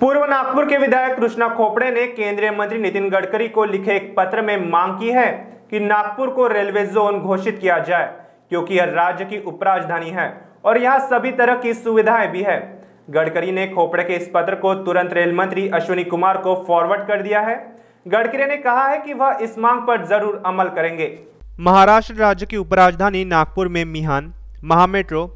पूर्व नागपुर के विधायक कृष्णा खोपड़े ने केंद्रीय मंत्री नितिन गडकरी को लिखे एक पत्र में मांग की है कि नागपुर को रेलवे जोन घोषित किया जाए क्योंकि यह राज्य की उपराजधानी है और यहाँ सभी तरह की सुविधाएं भी है गडकरी ने खोपड़े के इस पत्र को तुरंत रेल मंत्री अश्विनी कुमार को फॉरवर्ड कर दिया है गडकरी ने कहा है कि वह इस मांग पर जरूर अमल करेंगे महाराष्ट्र राज्य की उपराजधानी नागपुर में मिहान महामेट्रो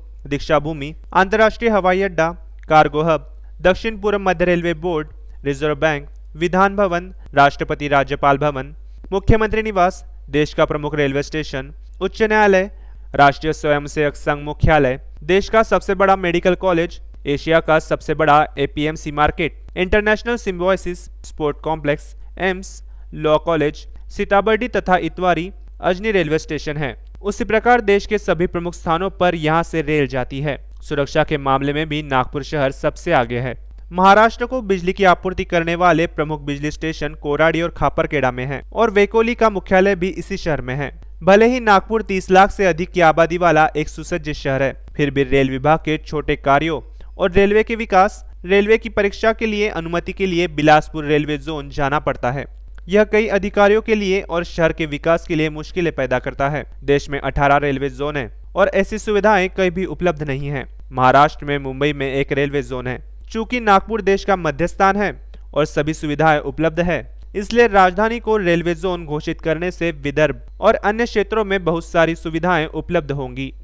भूमि अंतर्राष्ट्रीय हवाई अड्डा कार्गो हब दक्षिण पूर्व मध्य रेलवे बोर्ड रिजर्व बैंक विधान भवन राष्ट्रपति राज्यपाल भवन मुख्यमंत्री निवास देश का प्रमुख रेलवे स्टेशन उच्च न्यायालय राष्ट्रीय स्वयंसेवक संघ मुख्यालय देश का सबसे बड़ा मेडिकल कॉलेज एशिया का सबसे बड़ा APMC market international Symbiosis sport complex AIIMS law college Sitabuldi तथा इतवारी अजनी रेलवे स्टेशन है उसी प्रकार देश के सभी प्रमुख स्थानों पर यहाँ से रेल जाती है सुरक्षा के मामले में भी नागपुर शहर सबसे आगे है महाराष्ट्र को बिजली की आपूर्ति करने वाले प्रमुख बिजली स्टेशन कोराडी और खापरकेड़ा में है और वेकोली का मुख्यालय भी इसी शहर में है भले ही नागपुर 30 लाख से अधिक की आबादी वाला एक सुसज्जित शहर है फिर भी रेल विभाग के छोटे कार्यों और रेलवे के विकास रेलवे की परीक्षा के लिए अनुमति के लिए बिलासपुर रेलवे जोन जाना पड़ता है यह कई अधिकारियों के लिए और शहर के विकास के लिए मुश्किलें पैदा करता है देश में 18 रेलवे जोन है और ऐसी सुविधाएं कहीं भी उपलब्ध नहीं है महाराष्ट्र में मुंबई में एक रेलवे जोन है चूंकि नागपुर देश का मध्य स्थान है और सभी सुविधाएं उपलब्ध है इसलिए राजधानी को रेलवे जोन घोषित करने से विदर्भ और अन्य क्षेत्रों में बहुत सारी सुविधाएं उपलब्ध होंगी